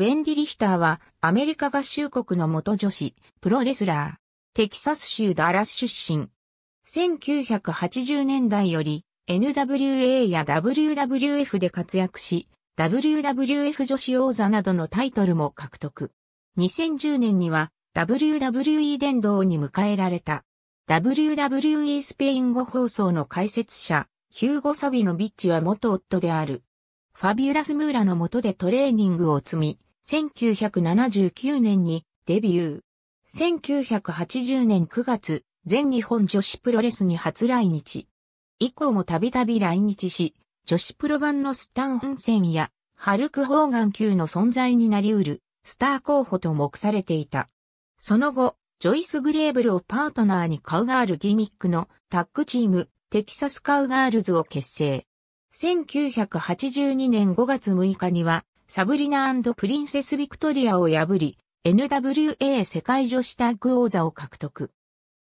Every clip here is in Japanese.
ウェンディ・リヒターはアメリカ合衆国の元女子、プロレスラー、テキサス州ダラス出身。1980年代より NWA や WWF で活躍し、WWF 女子王座などのタイトルも獲得。2010年には WWE 殿堂に迎えられた。WWE スペイン語放送の解説者、ヒューゴ・サビのビッチは元夫である。ファビュラス・ムーラの下でトレーニングを積み、1979年にデビュー。1980年9月、全日本女子プロレスに初来日。以降もたびたび来日し、女子プロ版のスタン・本戦や、ハルク・ホーガン級の存在になり得る、スター候補と目されていた。その後、ジョイス・グレーブルをパートナーにカウガールギミックのタッグチーム、テキサス・カウガールズを結成。1982年5月6日には、サブリナプリンセス・ビクトリアを破り、NWA 世界女子タッグ王座を獲得。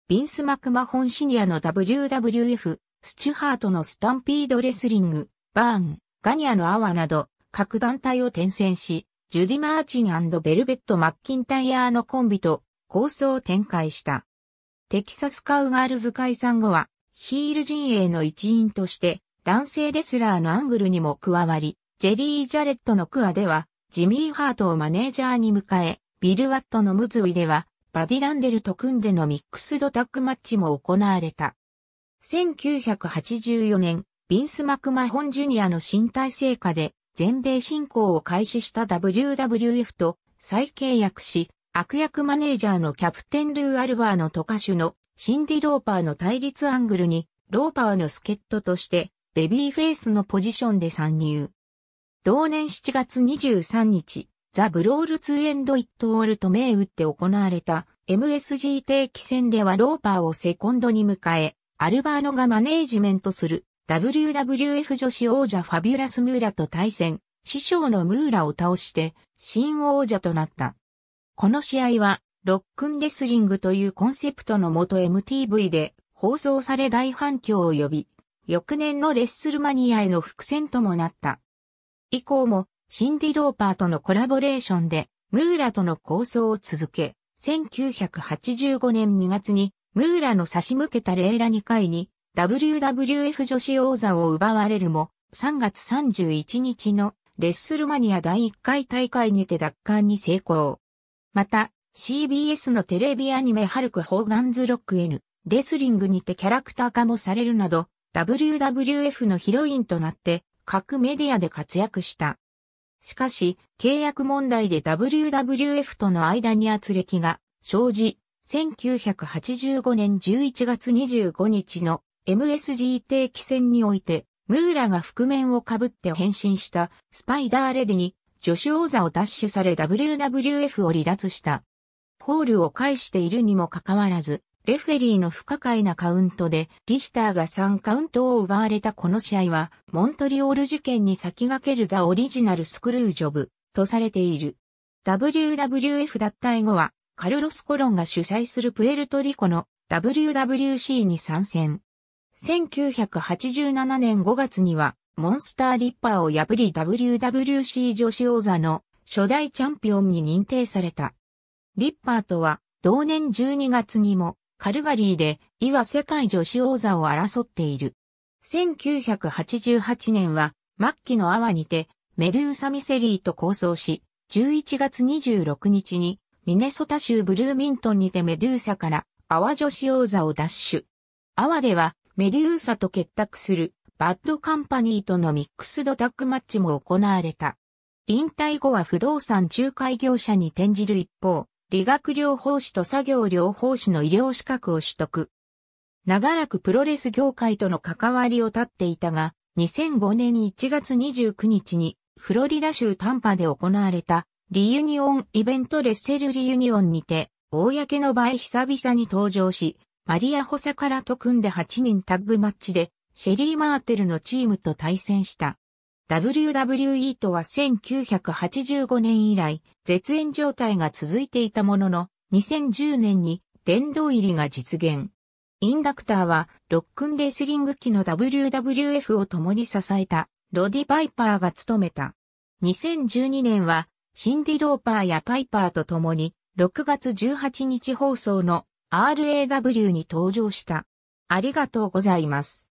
ビンス・マクマホンシニアの WWF、スチュハートのスタンピードレスリング、バーン、ガニアのアワなど、各団体を転戦し、ジュディ・マーチンベルベット・マッキンタイヤーのコンビと構想を展開した。テキサスカウガールズ解散後は、ヒール陣営の一員として、男性レスラーのアングルにも加わり、ジェリー・ジャレットのクアでは、ジミー・ハートをマネージャーに迎え、ビル・ワットのムズウィでは、バディ・ランデルと組んでのミックスドタッグマッチも行われた。1984年、ビンス・マクマホン・ジュニアの身体成果で、全米進行を開始した WWF と再契約し、悪役マネージャーのキャプテン・ルー・アルバーのトカ手のシンディ・ローパーの対立アングルに、ローパーの助っ人として、ベビーフェイスのポジションで参入。同年7月23日、ザ・ブロールツーエンド・イット・オールと銘打って行われた MSG 定期戦ではローパーをセコンドに迎え、アルバーノがマネージメントする WWF 女子王者ファビュラス・ムーラと対戦、師匠のムーラを倒して新王者となった。この試合はロックンレスリングというコンセプトのもと MTV で放送され大反響を呼び、翌年のレッスルマニアへの伏線ともなった。以降もシンディ・ローパーとのコラボレーションでムーラとの構想を続け、1985年2月にムーラの差し向けたレーラ2回に WWF 女子王座を奪われるも3月31日のレッスルマニア第1回大会にて奪還に成功。また CBS のテレビアニメハルク・ホーガンズ・ロック N レスリングにてキャラクター化もされるなど WWF のヒロインとなって各メディアで活躍した。しかし、契約問題で WWF との間に圧力が生じ、1985年11月25日の MSG 定期戦において、ムーラが覆面をかぶって変身したスパイダーレディに女子王座を奪取され WWF を離脱した。ホールを返しているにもかかわらず、レフェリーの不可解なカウントで、リヒターが3カウントを奪われたこの試合は、モントリオール事件に先駆けるザ・オリジナル・スクルージョブ、とされている。WWF 脱退後は、カルロス・コロンが主催するプエルトリコの WWC に参戦。1987年5月には、モンスターリッパーを破り WWC 女子王座の初代チャンピオンに認定された。リッパーとは、同年12月にも、カルガリーで、いわ世界女子王座を争っている。1988年は、末期の泡にて、メルーサ・ミセリーと構想し、11月26日に、ミネソタ州ブルーミントンにてメルーサから、泡女子王座を奪取。泡では、メルーサと結託する、バッドカンパニーとのミックスドタッグマッチも行われた。引退後は不動産仲介業者に転じる一方、理学療法士と作業療法士の医療資格を取得。長らくプロレス業界との関わりを立っていたが、2005年1月29日にフロリダ州タンパで行われたリユニオンイベントレッセルリユニオンにて、公の場へ久々に登場し、マリア・ホサカラと組んで8人タッグマッチで、シェリー・マーテルのチームと対戦した。WWE とは1985年以来、絶縁状態が続いていたものの、2010年に殿堂入りが実現。インダクターは、ロックンレスリング機の WWF を共に支えた、ロディ・バイパーが務めた。2012年は、シンディ・ローパーやパイパーと共に、6月18日放送の RAW に登場した。ありがとうございます。